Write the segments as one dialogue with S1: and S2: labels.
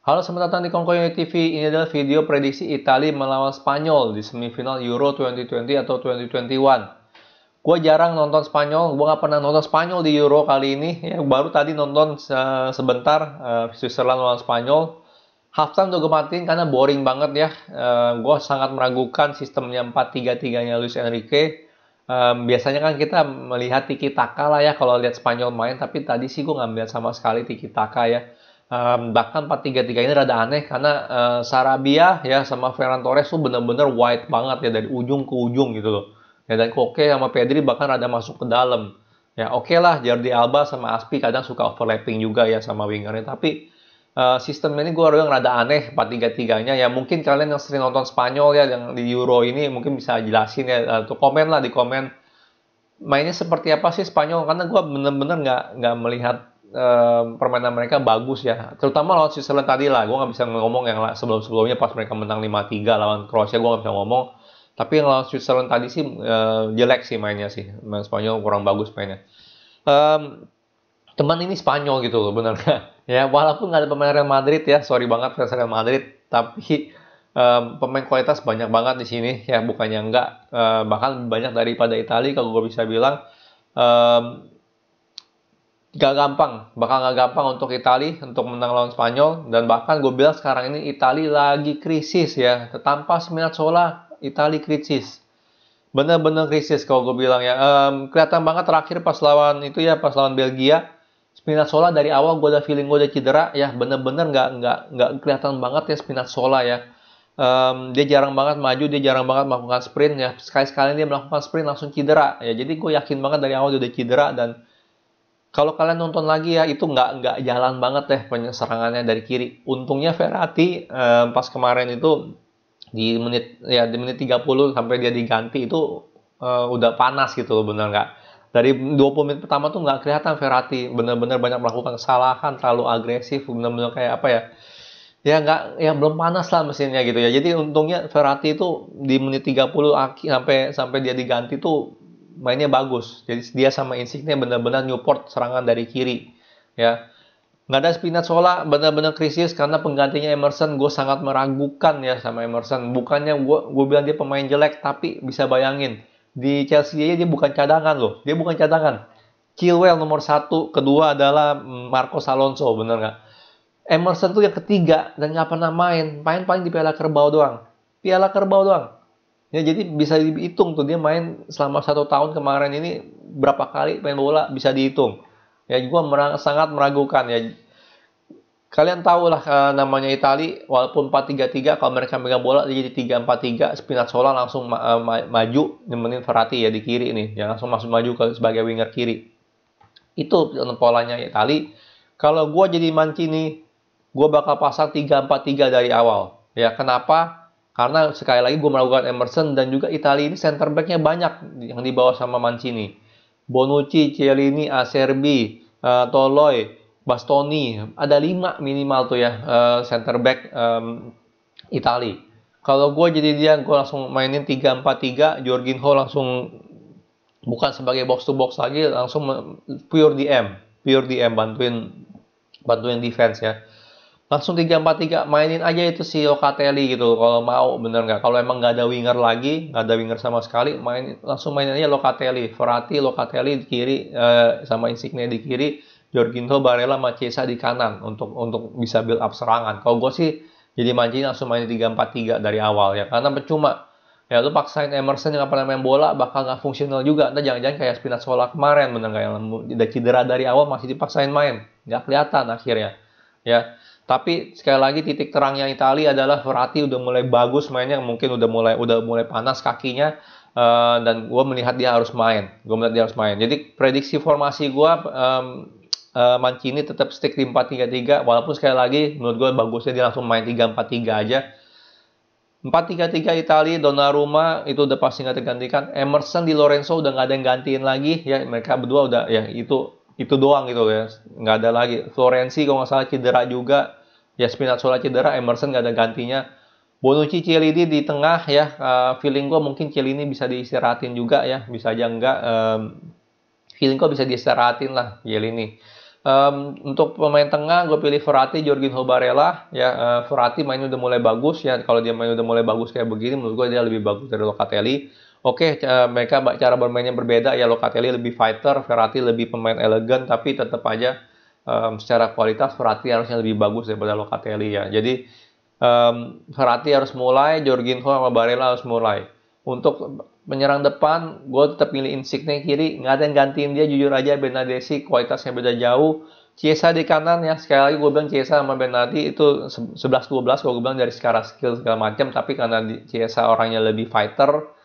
S1: Halo, selamat datang di Kongkoyo TV. Ini adalah video prediksi Italia melawan Spanyol di semifinal Euro 2020 atau 2021. Gue jarang nonton Spanyol, gue gak pernah nonton Spanyol di Euro kali ini. Ya, baru tadi nonton uh, sebentar uh, Switzerland melawan Spanyol. Half time udah gue matiin karena boring banget ya. Uh, eh, gue sangat meragukan sistemnya 4-3-3-nya Luis Enrique. Um, biasanya kan kita melihat tiki taka lah ya kalau lihat Spanyol main, tapi tadi sih gue ngambil sama sekali tiki taka ya Um, bahkan 4-3-3 ini rada aneh karena uh, Sarabia ya sama Ferran Torres tuh bener-bener wide banget ya dari ujung ke ujung gitu loh. Ya dan Koke sama Pedri bahkan rada masuk ke dalam. Ya oke okay lah Jordi Alba sama Aspi kadang suka overlapping juga ya sama wingernya tapi uh, eh, sistem ini gue yang rada aneh 4-3-3-nya ya mungkin kalian yang sering nonton Spanyol ya yang di Euro ini mungkin bisa jelasin ya eh, atau komen lah di komen mainnya seperti apa sih Spanyol karena gue bener-bener nggak nggak melihat um, permainan mereka bagus ya. Terutama lawan Switzerland tadi lah, gue nggak bisa ngomong yang sebelum-sebelumnya pas mereka menang 5-3 lawan Kroasia, gue nggak bisa ngomong. Tapi yang lawan Switzerland tadi sih uh, jelek sih mainnya sih, main Spanyol kurang bagus mainnya. Um, teman ini Spanyol gitu loh benar ya walaupun nggak ada pemain Real Madrid ya sorry banget fans Real Madrid tapi um, pemain kualitas banyak banget di sini ya bukannya enggak uh, eh, bahkan banyak daripada Italia kalau gue bisa bilang um, gak gampang, bakal gak gampang untuk Itali untuk menang lawan Spanyol dan bahkan gue bilang sekarang ini Itali lagi krisis ya, tanpa sola, Itali krisis, bener-bener krisis kalau gue bilang ya, um, kelihatan banget terakhir pas lawan itu ya pas lawan Belgia Spinazzola dari awal gue udah feeling gue udah cedera ya bener-bener nggak -bener nggak nggak kelihatan banget ya Spinazzola ya um, dia jarang banget maju dia jarang banget melakukan sprint ya sekali-sekali dia melakukan sprint langsung cedera ya jadi gue yakin banget dari awal dia udah cedera dan kalau kalian nonton lagi ya itu nggak nggak jalan banget deh penyerangannya dari kiri. Untungnya Verratti eh, pas kemarin itu di menit ya di menit 30 sampai dia diganti itu eh, udah panas gitu loh benar nggak? Dari 20 menit pertama tuh nggak kelihatan Verratti bener-bener banyak melakukan kesalahan, terlalu agresif, bener-bener kayak apa ya? ya nggak ya belum panas lah mesinnya gitu ya jadi untungnya Verratti itu di menit 30 sampai sampai dia diganti tuh mainnya bagus. Jadi dia sama Insigne benar-benar Newport serangan dari kiri. Ya. Nggak ada Spinazzola, benar-benar krisis karena penggantinya Emerson. Gue sangat meragukan ya sama Emerson. Bukannya gue gue bilang dia pemain jelek, tapi bisa bayangin di Chelsea aja dia bukan cadangan loh. Dia bukan cadangan. Chilwell nomor satu, kedua adalah Marco Alonso, bener nggak? Emerson tuh yang ketiga dan nggak pernah main. Main paling di Piala Kerbau doang. Piala Kerbau doang Ya jadi bisa dihitung tuh dia main selama satu tahun kemarin ini berapa kali main bola bisa dihitung. Ya gue merang, sangat meragukan ya. Kalian tahu lah uh, namanya Itali walaupun 4-3-3 kalau mereka megang bola jadi 3-4-3 Spinazzola langsung ma eh, ma maju nemenin Ferrati ya di kiri ini ya langsung masuk maju ke sebagai winger kiri. Itu polanya Itali. Kalau gue jadi Mancini, gue bakal pasang 3-4-3 dari awal. Ya kenapa? Karena sekali lagi gue melakukan Emerson dan juga Italia ini center backnya banyak yang dibawa sama Mancini. Bonucci, Cielini, Acerbi, uh, Toloi, Bastoni, ada lima minimal tuh ya uh, center back um, Italia. Kalau gue jadi dia, gue langsung mainin 3-4-3, Jorginho langsung bukan sebagai box to box lagi, langsung pure DM, pure DM bantuin bantuin defense ya langsung 3-4-3 mainin aja itu si Locatelli gitu kalau mau bener nggak kalau emang nggak ada winger lagi nggak ada winger sama sekali main langsung mainin aja Locatelli Ferrati Locatelli di kiri eh, sama Insigne di kiri Jorginho Barella Macesa di kanan untuk untuk bisa build up serangan kalau gue sih jadi mancing langsung mainin 3-4-3 dari awal ya karena percuma ya lu paksain Emerson yang pernah main bola bakal nggak fungsional juga ntar jangan-jangan kayak Spinazzola kemarin bener nggak yang udah cedera dari awal masih dipaksain main nggak kelihatan akhirnya ya. Tapi sekali lagi titik terangnya Italia adalah Verratti udah mulai bagus mainnya, mungkin udah mulai udah mulai panas kakinya uh, dan gue melihat dia harus main. Gue melihat dia harus main. Jadi prediksi formasi gue um, uh, eh, Mancini tetap stick di 4-3-3 walaupun sekali lagi menurut gue bagusnya dia langsung main 3-4-3 aja 4-3-3 Italia, Donnarumma itu udah pasti nggak tergantikan. Emerson di Lorenzo udah nggak ada yang gantiin lagi. Ya mereka berdua udah ya itu itu doang gitu ya nggak ada lagi Florenzi kalau nggak salah cedera juga ya Spinazzola cedera Emerson nggak ada gantinya Bonucci Cielini di tengah ya eh, feeling gue mungkin Cielini bisa diistirahatin juga ya bisa aja enggak um, feeling gue bisa diistirahatin lah Cielini um, untuk pemain tengah gue pilih Ferrati Jorginho Barella ya uh, eh, Ferrati mainnya udah mulai bagus ya kalau dia main udah mulai bagus kayak begini menurut gue dia lebih bagus dari Locatelli Oke, okay, mereka cara bermainnya berbeda ya Locatelli lebih fighter, Ferrati lebih pemain elegan, tapi tetap aja um, secara kualitas Ferrati harusnya lebih bagus daripada Locatelli ya. Jadi um, Ferrati harus mulai, Jorginho sama Barella harus mulai. Untuk menyerang depan, gue tetap pilih Insigne kiri, nggak ada yang gantiin dia jujur aja Benadesi kualitasnya beda jauh. Ciesa di kanan ya, sekali lagi gue bilang Ciesa sama Benadi itu 11-12 kalau gue bilang dari sekarang skill segala macam, tapi karena Ciesa orangnya lebih fighter,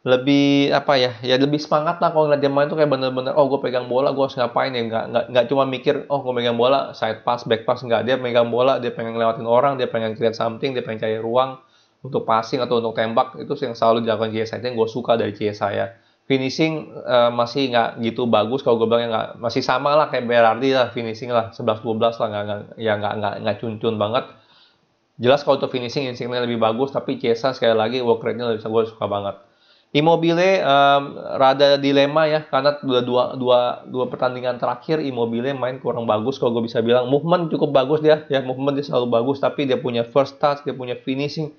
S1: lebih apa ya ya lebih semangat lah kalau ngeliat dia main tuh kayak bener-bener oh gue pegang bola gue harus ngapain ya nggak nggak nggak cuma mikir oh gue pegang bola side pass back pass nggak dia pegang bola dia pengen lewatin orang dia pengen create something dia pengen cari ruang untuk passing atau untuk tembak itu yang selalu dilakukan CSI itu yang gue suka dari CSI ya finishing uh, masih nggak gitu bagus kalau gue bilang ya, nggak masih sama lah kayak Berardi lah finishing lah 11-12 lah nggak nggak ya nggak nggak nggak cuncun banget jelas kalau untuk finishing Insigne lebih bagus tapi Cesa sekali lagi work rate-nya lebih gue suka banget Immobile um, rada dilema ya karena dua, dua, dua, dua pertandingan terakhir Immobile main kurang bagus kalau gue bisa bilang movement cukup bagus dia ya movement dia selalu bagus tapi dia punya first touch dia punya finishing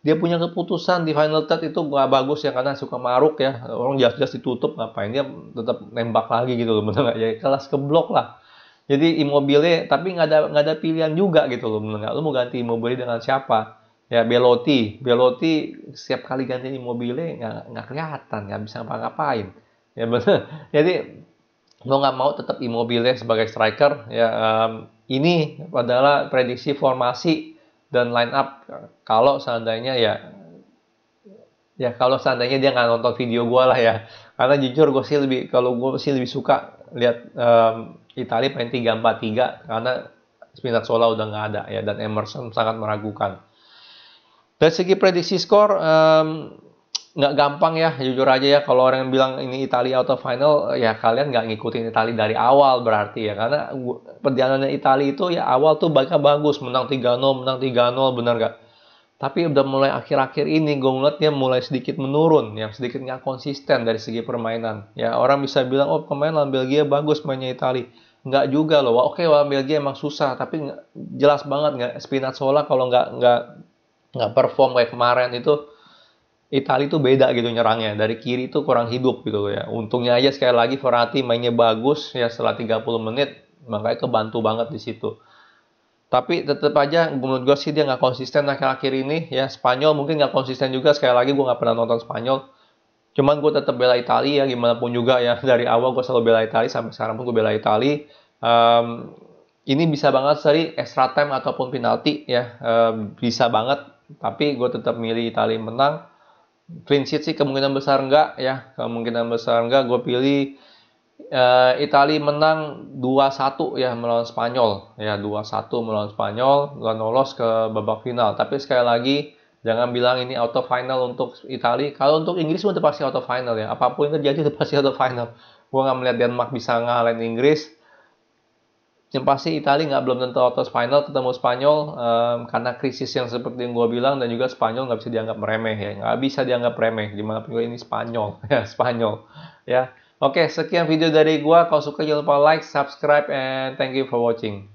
S1: dia punya keputusan di final third itu nggak bagus ya karena suka maruk ya orang jelas-jelas ditutup ngapain dia tetap nembak lagi gitu loh benar ya kelas keblok lah jadi Immobile tapi nggak ada nggak ada pilihan juga gitu loh benar lu mau ganti Immobile dengan siapa ya beloti beloti setiap kali ganti di nggak nggak kelihatan nggak bisa ngapa-ngapain ya benar jadi mau nggak mau tetap Immobile sebagai striker ya um, ini adalah prediksi formasi dan line up kalau seandainya ya ya kalau seandainya dia nggak nonton video gue lah ya karena jujur gue sih lebih kalau gue sih lebih suka lihat um, Italia main 3-4-3 karena Spinazzola udah nggak ada ya dan Emerson sangat meragukan dari segi prediksi skor, um, nggak gampang ya jujur aja ya kalau orang yang bilang ini Italia auto final ya kalian nggak ngikutin Italia dari awal berarti ya karena perjalanannya Italia itu ya awal tuh banyak bagus menang 3-0 menang 3-0 benar nggak tapi udah mulai akhir-akhir ini gue ngeliatnya mulai sedikit menurun yang sedikit nggak konsisten dari segi permainan ya orang bisa bilang oh pemain lawan Belgia bagus mainnya Italia nggak juga loh oke lawan Belgia emang susah tapi jelas banget nggak Spinazzola kalau nggak nggak nggak perform kayak kemarin itu Italia itu beda gitu nyerangnya dari kiri itu kurang hidup gitu ya untungnya aja sekali lagi Ferrati mainnya bagus ya setelah 30 menit makanya kebantu banget di situ tapi tetap aja menurut gue sih dia nggak konsisten akhir-akhir ini ya Spanyol mungkin nggak konsisten juga sekali lagi gue nggak pernah nonton Spanyol cuman gue tetap bela Italia ya gimana pun juga ya dari awal gue selalu bela Italia sampai sekarang pun gue bela Italia um, ini bisa banget seri extra time ataupun penalti ya um, bisa banget tapi gue tetap milih Itali menang clean sheet sih kemungkinan besar enggak ya kemungkinan besar enggak gue pilih uh, Italia menang 2-1 ya melawan Spanyol ya 2-1 melawan Spanyol nggak lolos ke babak final tapi sekali lagi jangan bilang ini auto final untuk Itali. kalau untuk Inggris pun pasti auto final ya apapun yang terjadi itu pasti auto final gue nggak melihat Denmark bisa ngalahin Inggris yang pasti Italia nggak belum tentu lolos final ketemu Spanyol um, karena krisis yang seperti yang gue bilang dan juga Spanyol nggak bisa dianggap remeh ya nggak bisa dianggap remeh gimana pun ini Spanyol ya Spanyol ya oke sekian video dari gue kalau suka jangan lupa like subscribe and thank you for watching